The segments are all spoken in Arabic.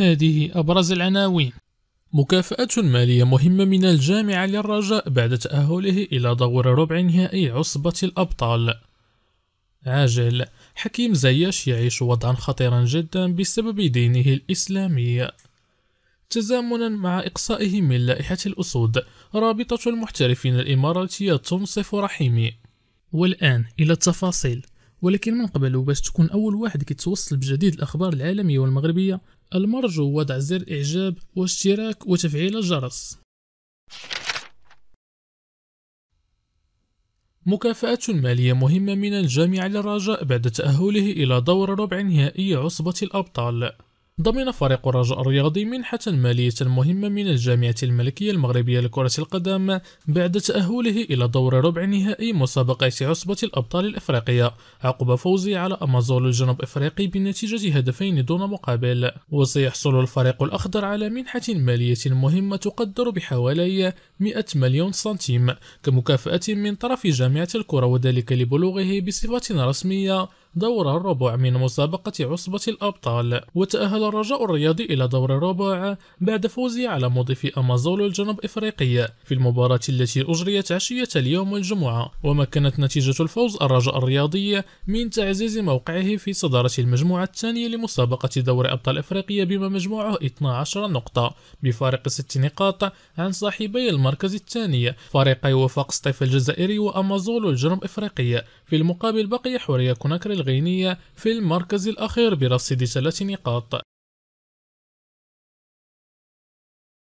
هذه أبرز العناوين مكافأة مالية مهمة من الجامعة للرجاء بعد تأهله إلى دور ربع نهائي عصبة الأبطال عاجل حكيم زياش يعيش وضعا خطيرا جدا بسبب دينه الإسلامي تزامنا مع إقصائه من لائحة الأسود رابطة المحترفين الإماراتية تنصف رحيمي والآن إلى التفاصيل ولكن من قبل وباش تكون أول واحد كيتوصل بجديد الأخبار العالمية والمغربية المرجو وضع زر إعجاب واشتراك وتفعيل الجرس مكافأة مالية مهمة من الجامعة للرجاء بعد تأهله إلى دور ربع نهائي عصبة الأبطال ضمن فريق الرجاء الرياضي منحة مالية مهمة من الجامعة الملكية المغربية لكرة القدم بعد تأهله إلى دور ربع نهائي مسابقة عصبة الأبطال الإفريقية عقب فوزه على أمازول الجنوب إفريقي بنتيجة هدفين دون مقابل وسيحصل الفريق الأخضر على منحة مالية مهمة تقدر بحوالي 100 مليون سنتيم كمكافأة من طرف جامعة الكرة وذلك لبلوغه بصفة رسمية دور الربع من مسابقة عصبة الأبطال وتأهل الرجاء الرياضي إلى دور الربع بعد فوزه على مضيف أمازولو الجنوب إفريقية في المباراة التي أجريت عشية اليوم الجمعة ومكنت نتيجة الفوز الرجاء الرياضي من تعزيز موقعه في صدارة المجموعة الثانية لمسابقة دور أبطال إفريقيا بما مجموعه 12 نقطة بفارق 6 نقاط عن صاحبي المركز الثاني فريقي وفاق سطيف الجزائري وأمازولو الجنوب إفريقية في المقابل بقي حورية كوناكري الغينية في المركز الأخير برصيد ثلاث نقاط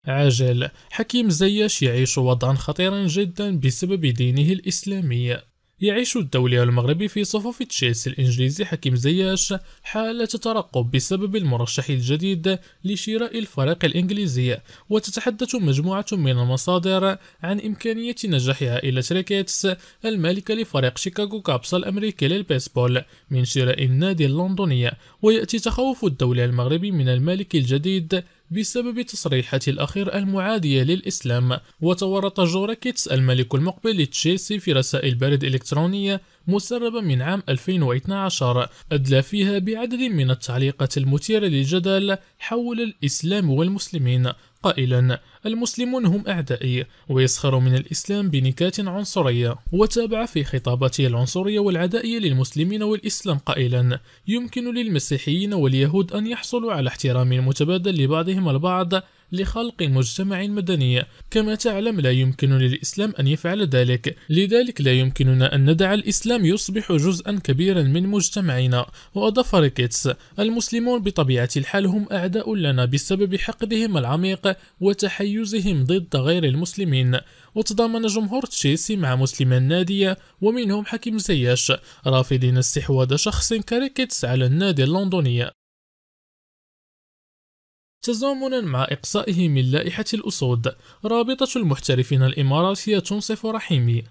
عجل حكيم زياش يعيش وضعا خطيرا جدا بسبب دينه الإسلامي يعيش الدولي المغربي في صفوف تشيلسي الإنجليزي حكيم زياش حالة ترقب بسبب المرشح الجديد لشراء الفريق الإنجليزي وتتحدث مجموعة من المصادر عن إمكانية نجاح عائلة ريكيتس المالكة لفريق شيكاغو كابس الأمريكي للبيسبول من شراء النادي اللندني ويأتي تخوف الدولي المغربي من المالك الجديد بسبب تصريحاته الأخيرة المعادية للإسلام وتورط جوركيتس الملك المقبل لتشيلسي في رسائل بريد إلكترونية مسربة من عام 2012 أدلى فيها بعدد من التعليقات المثيرة للجدل حول الإسلام والمسلمين قائلا المسلمون هم أعدائي ويسخر من الإسلام بنكات عنصرية وتابع في خطاباته العنصرية والعدائية للمسلمين والإسلام قائلا يمكن للمسيحيين واليهود أن يحصلوا على احترام متبادل لبعضهم البعض لخلق مجتمع مدني كما تعلم لا يمكن للإسلام أن يفعل ذلك لذلك لا يمكننا أن ندع الإسلام يصبح جزءا كبيرا من مجتمعنا وأضاف ريكيتس المسلمون بطبيعة الحال هم أعداء لنا بسبب حقدهم العميق وتحيزهم ضد غير المسلمين وتضامن جمهور تشيسي مع مسلم النادية ومنهم حكيم زياش رافضين استحواذ شخص كريكيتس على النادي اللندني تزامنا مع إقصائه من لائحة الأسود رابطة المحترفين الإماراتية تنصف رحيمي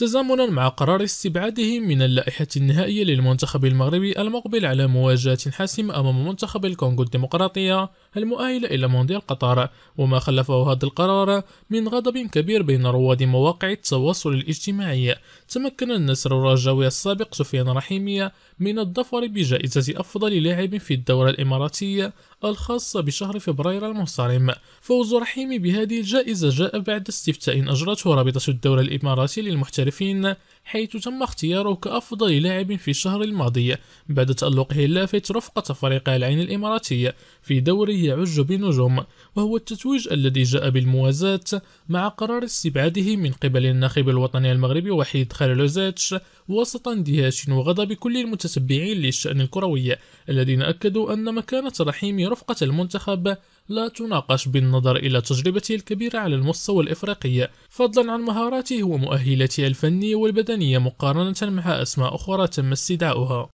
تزامنا مع قرار استبعاده من اللائحة النهائية للمنتخب المغربي المقبل على مواجهة حاسمة أمام منتخب الكونغو الديمقراطية المؤهلة إلى مونديال قطر وما خلفه هذا القرار من غضب كبير بين رواد مواقع التواصل الاجتماعي تمكن النسر الرجاوي السابق سفيان رحيمية من الظفر بجائزة أفضل لاعب في الدورة الإماراتية الخاصة بشهر فبراير المنصرم فوز رحيمي بهذه الجائزة جاء بعد استفتاء أجرته رابطة الدورة الإماراتية للمحترفين المحترفين حيث تم اختياره كأفضل لاعب في الشهر الماضي بعد تألقه اللافت رفقة فريق العين الإماراتي في دوري يعج بنجوم وهو التتويج الذي جاء بالموازاة مع قرار استبعاده من قبل الناخب الوطني المغربي وحيد خليلوزاتش وسط اندهاش وغضب كل المتتبعين للشأن الكروي الذين أكدوا أن مكانة رحيم رفقة المنتخب لا تناقش بالنظر إلى تجربته الكبيرة على المستوى الإفريقي فضلا عن مهاراته ومؤهلاته الفنية والبدنية مقارنة مع أسماء أخرى تم استدعاؤها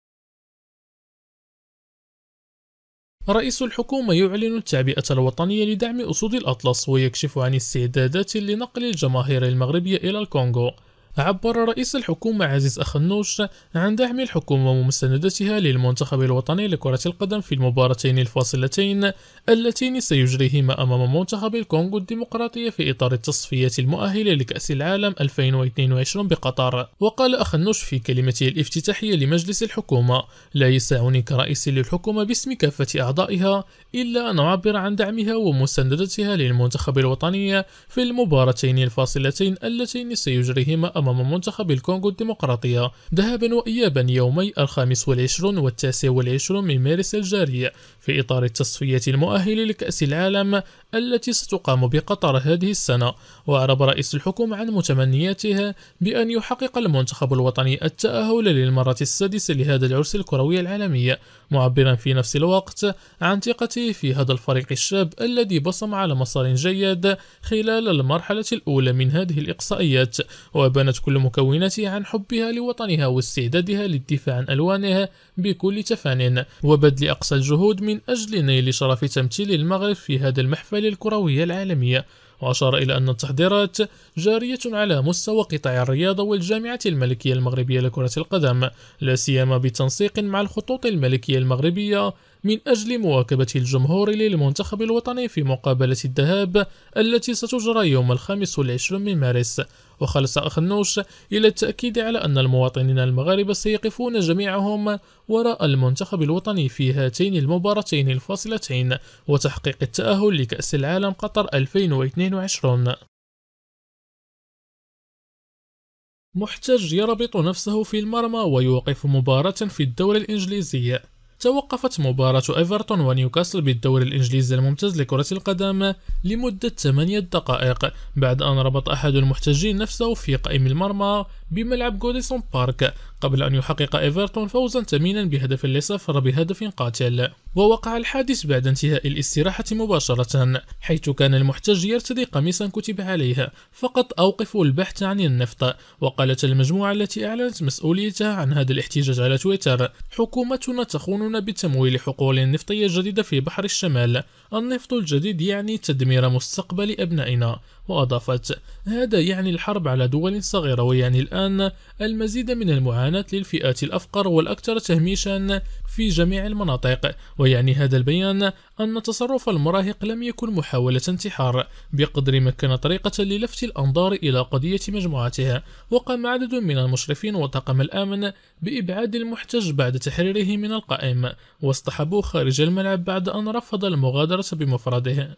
رئيس الحكومة يعلن التعبئة الوطنية لدعم أسود الأطلس ويكشف عن استعدادات لنقل الجماهير المغربية إلى الكونغو عبر رئيس الحكومة عزيز أخنوش عن دعم الحكومة ومساندتها للمنتخب الوطني لكرة القدم في المباراتين الفاصلتين اللتين سيجريهما أمام منتخب الكونغو الديمقراطية في إطار التصفية المؤهلة لكأس العالم 2022 بقطر وقال أخنوش في كلمته الافتتاحية لمجلس الحكومة لا يسعني كرئيس للحكومة باسم كافة أعضائها إلا أن أعبر عن دعمها ومساندتها للمنتخب الوطني في المباراتين الفاصلتين اللتين سيجريهما أمام أمام منتخب الكونغو الديمقراطية ذهابا وإيابا يومي الخامس والعشرون والتاسع والعشرون من مارس الجاري في إطار التصفية المؤهلة لكأس العالم التي ستقام بقطر هذه السنة وأعرب رئيس الحكومة عن متمنياته بأن يحقق المنتخب الوطني التأهل للمرة السادسة لهذا العرس الكروي العالمي معبرا في نفس الوقت عن ثقته في هذا الفريق الشاب الذي بصم على مسار جيد خلال المرحلة الأولى من هذه الإقصائيات وبانت أعلنت كل مكوناتها عن حبها لوطنها واستعدادها للدفاع عن ألوانها بكل تفان وبذل أقصى الجهود من أجل نيل شرف تمثيل المغرب في هذا المحفل الكروي العالمي وأشار إلى أن التحضيرات جارية على مستوى قطاع الرياضة والجامعة الملكية المغربية لكرة القدم لا سيما بتنسيق مع الخطوط الملكية المغربية من أجل مواكبة الجمهور للمنتخب الوطني في مقابلة الذهاب التي ستجرى يوم الخامس والعشرين من مارس وخلص أخنوش إلى التأكيد على أن المواطنين المغاربة سيقفون جميعهم وراء المنتخب الوطني في هاتين المباراتين الفاصلتين وتحقيق التأهل لكأس العالم قطر 2022 محتج يربط نفسه في المرمى ويوقف مباراة في الدولة الإنجليزية توقفت مباراة ايفرتون ونيوكاسل بالدوري الانجليزي الممتاز لكرة القدم لمدة 8 دقائق بعد ان ربط احد المحتجين نفسه في قائم المرمى بملعب جوديسون بارك قبل أن يحقق إيفرتون فوزا ثمينا بهدف لصفر بهدف قاتل ووقع الحادث بعد انتهاء الاستراحة مباشرة حيث كان المحتج يرتدي قميصا كتب عليه فقط أوقفوا البحث عن النفط وقالت المجموعة التي أعلنت مسؤوليتها عن هذا الاحتجاج على تويتر حكومتنا تخوننا بتمويل حقول نفطية جديدة في بحر الشمال النفط الجديد يعني تدمير مستقبل أبنائنا وأضافت هذا يعني الحرب على دول صغيرة ويعني الآن المزيد من المعاناة المعاناة للفئات الأفقر والأكثر تهميشا في جميع المناطق ويعني هذا البيان أن تصرف المراهق لم يكن محاولة انتحار بقدر ما كان طريقة للفت الأنظار إلى قضية مجموعتها وقام عدد من المشرفين والطاقم الآمن بإبعاد المحتج بعد تحريره من القائم واصطحبوه خارج الملعب بعد أن رفض المغادرة بمفرده